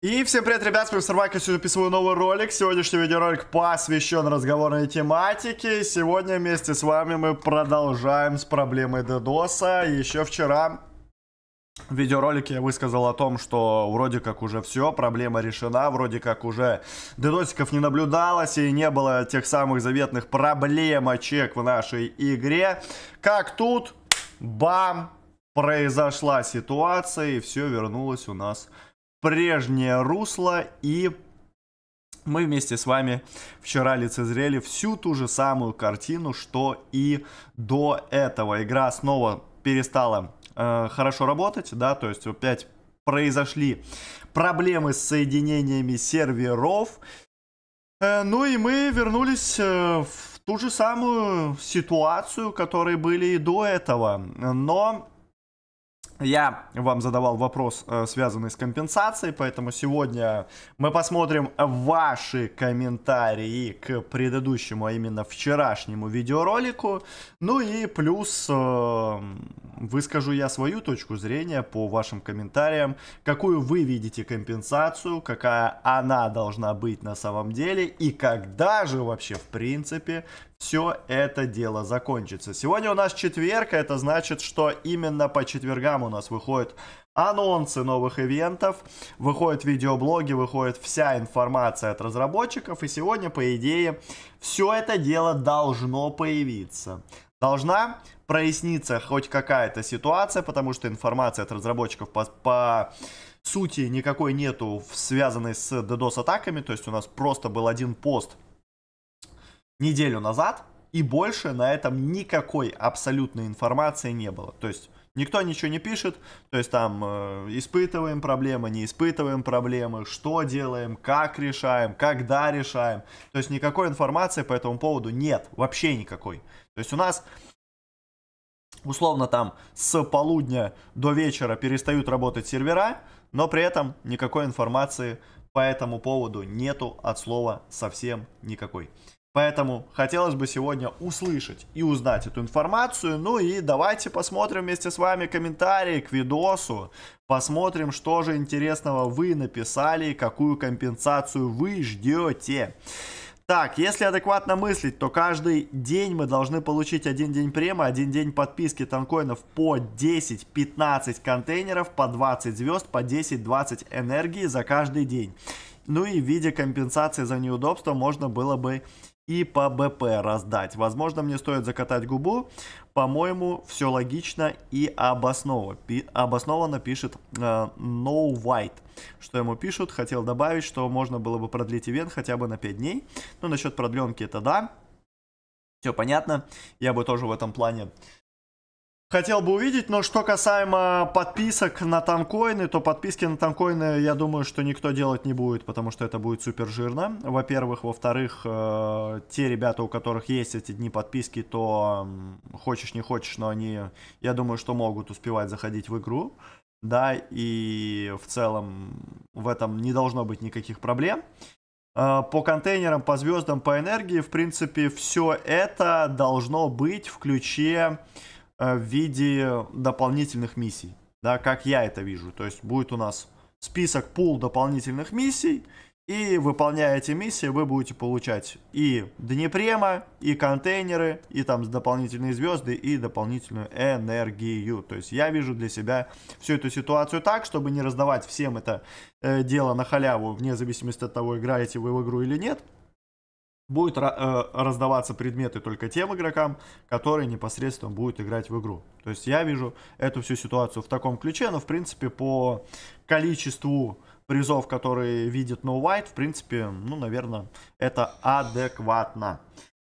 И всем привет, ребят, с вами Сарвайка, сегодня записываю новый ролик. Сегодняшний видеоролик посвящен разговорной тематике. Сегодня вместе с вами мы продолжаем с проблемой дедоса. Еще вчера в видеоролике я высказал о том, что вроде как уже все, проблема решена, вроде как уже дедосиков не наблюдалось и не было тех самых заветных проблемочек в нашей игре. Как тут, бам, произошла ситуация и все вернулось у нас вверх прежнее русло, и мы вместе с вами вчера лицезрели всю ту же самую картину, что и до этого. Игра снова перестала э, хорошо работать, да, то есть опять произошли проблемы с соединениями серверов. Э, ну и мы вернулись э, в ту же самую ситуацию, которые были и до этого. Но я вам задавал вопрос, э, связанный с компенсацией, поэтому сегодня мы посмотрим ваши комментарии к предыдущему, а именно вчерашнему видеоролику. Ну и плюс э, выскажу я свою точку зрения по вашим комментариям, какую вы видите компенсацию, какая она должна быть на самом деле и когда же вообще в принципе все это дело закончится. Сегодня у нас четверг, а это значит, что именно по четвергам у нас выходят анонсы новых ивентов, выходят видеоблоги, выходит вся информация от разработчиков, и сегодня, по идее, все это дело должно появиться. Должна проясниться хоть какая-то ситуация, потому что информация от разработчиков по, по сути никакой нету, связанной с DDoS-атаками, то есть у нас просто был один пост неделю назад, и больше на этом никакой абсолютной информации не было. То есть Никто ничего не пишет, то есть там э, испытываем проблемы, не испытываем проблемы, что делаем, как решаем, когда решаем. То есть никакой информации по этому поводу нет, вообще никакой. То есть у нас условно там с полудня до вечера перестают работать сервера, но при этом никакой информации по этому поводу нету от слова совсем никакой. Поэтому хотелось бы сегодня услышать и узнать эту информацию. Ну и давайте посмотрим вместе с вами комментарии к видосу. Посмотрим, что же интересного вы написали и какую компенсацию вы ждете. Так, если адекватно мыслить, то каждый день мы должны получить один день према, один день подписки танкоинов по 10-15 контейнеров, по 20 звезд, по 10-20 энергии за каждый день. Ну и в виде компенсации за неудобство можно было бы и по БП раздать. Возможно, мне стоит закатать губу. По-моему, все логично и обоснованно, пи обоснованно пишет э, No White. Что ему пишут? Хотел добавить, что можно было бы продлить ивент хотя бы на 5 дней. Ну, насчет продленки это да. Все понятно. Я бы тоже в этом плане хотел бы увидеть. Но что касаемо подписок на танкоины, то подписки на танкоины, я думаю, что никто делать не будет, потому что это будет супер жирно. Во-первых. Во-вторых, э, те ребята, у которых есть эти дни подписки, то э, хочешь не хочешь, но они, я думаю, что могут успевать заходить в игру. Да, и в целом в этом не должно быть никаких проблем. Э, по контейнерам, по звездам, по энергии, в принципе, все это должно быть в ключе Э, в виде дополнительных миссий, да, как я это вижу. То есть будет у нас список пул дополнительных миссий, и выполняя эти миссии, вы будете получать и Днепрема, и контейнеры, и там дополнительные звезды, и дополнительную энергию. То есть я вижу для себя всю эту ситуацию так, чтобы не раздавать всем это э, дело на халяву, вне зависимости от того, играете вы в игру или нет. Будут э, раздаваться предметы только тем игрокам, которые непосредственно будут играть в игру. То есть я вижу эту всю ситуацию в таком ключе, но в принципе по количеству призов, которые видит No White, в принципе, ну, наверное, это адекватно.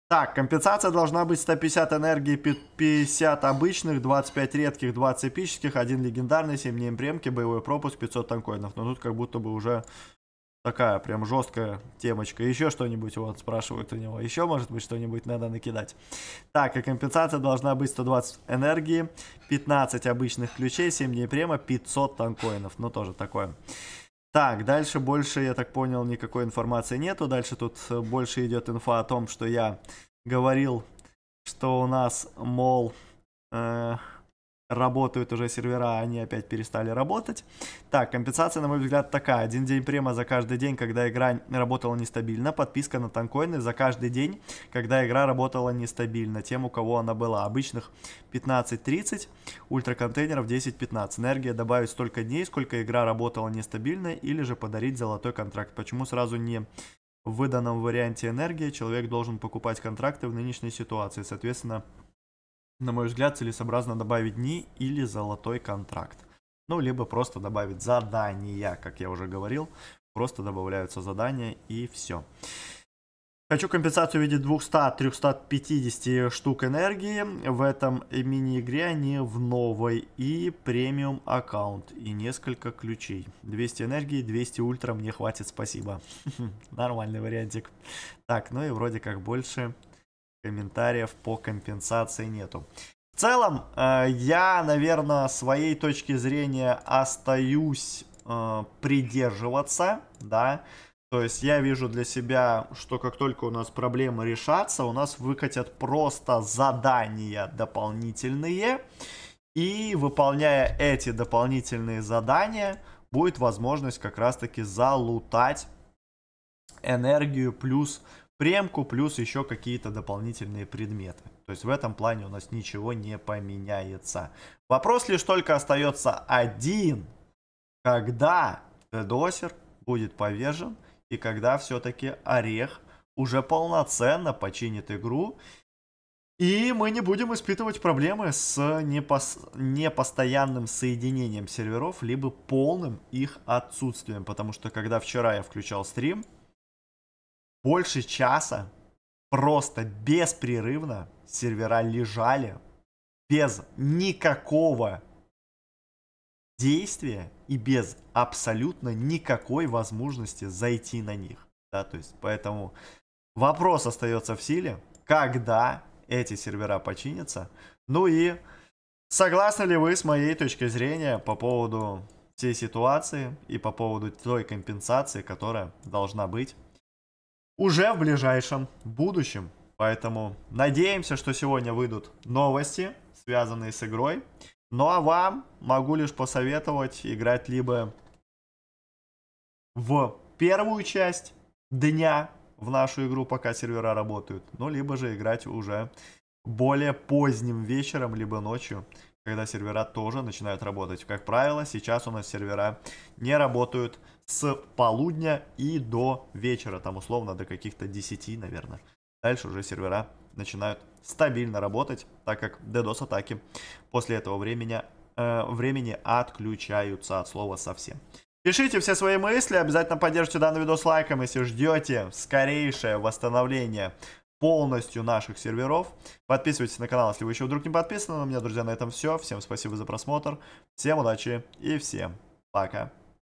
Так, компенсация должна быть 150 энергии, 50 обычных, 25 редких, 20 эпических, 1 легендарный, 7 дней боевой пропуск, 500 танкоинов. Но тут как будто бы уже Такая прям жесткая темочка. Еще что-нибудь вот спрашивают у него. Еще, может быть, что-нибудь надо накидать. Так, и компенсация должна быть 120 энергии, 15 обычных ключей, 7 дней према, 500 танкоинов. Ну, тоже такое. Так, дальше больше, я так понял, никакой информации нету. Дальше тут э, больше идет инфа о том, что я говорил, что у нас, мол, э, работают уже сервера, они опять перестали работать. Так, компенсация, на мой взгляд, такая. Один день према за каждый день, когда игра работала нестабильно. Подписка на танкоины за каждый день, когда игра работала нестабильно. Тем, у кого она была. Обычных 15-30, ультраконтейнеров 10-15. Энергия добавить столько дней, сколько игра работала нестабильно, или же подарить золотой контракт. Почему сразу не в выданном варианте энергии человек должен покупать контракты в нынешней ситуации? Соответственно, на мой взгляд, целесообразно добавить дни или золотой контракт. Ну, либо просто добавить задания, как я уже говорил. Просто добавляются задания и все. Хочу компенсацию в виде 200-350 штук энергии. В этом мини-игре они а в новой и премиум аккаунт и несколько ключей. 200 энергии, 200 ультра мне хватит, спасибо. Нормальный вариантик. Так, ну и вроде как больше комментариев по компенсации нету. В целом, э, я, наверное, своей точки зрения остаюсь э, придерживаться, да. То есть я вижу для себя, что как только у нас проблемы решатся, у нас выкатят просто задания дополнительные. И выполняя эти дополнительные задания, будет возможность как раз-таки залутать энергию плюс премку, плюс еще какие-то дополнительные предметы. То есть в этом плане у нас ничего не поменяется. Вопрос лишь только остается один. Когда дедосер будет повержен и когда все-таки орех уже полноценно починит игру и мы не будем испытывать проблемы с непос... непостоянным соединением серверов, либо полным их отсутствием. Потому что когда вчера я включал стрим, больше часа просто беспрерывно сервера лежали без никакого действия и без абсолютно никакой возможности зайти на них. Да, то есть, поэтому вопрос остается в силе, когда эти сервера починятся. Ну и согласны ли вы с моей точкой зрения по поводу всей ситуации и по поводу той компенсации, которая должна быть уже в ближайшем будущем. Поэтому надеемся, что сегодня выйдут новости, связанные с игрой. Ну а вам могу лишь посоветовать играть либо в первую часть дня в нашу игру, пока сервера работают, ну либо же играть уже более поздним вечером, либо ночью, когда сервера тоже начинают работать. Как правило, сейчас у нас сервера не работают с полудня и до вечера, там условно до каких-то 10, наверное. Дальше уже сервера начинают стабильно работать, так как DDoS-атаки после этого времени, э, времени отключаются от слова совсем. Пишите все свои мысли, обязательно поддержите данный видос лайком, если ждете скорейшее восстановление полностью наших серверов. Подписывайтесь на канал, если вы еще вдруг не подписаны. у меня, друзья, на этом все. Всем спасибо за просмотр, всем удачи и всем пока.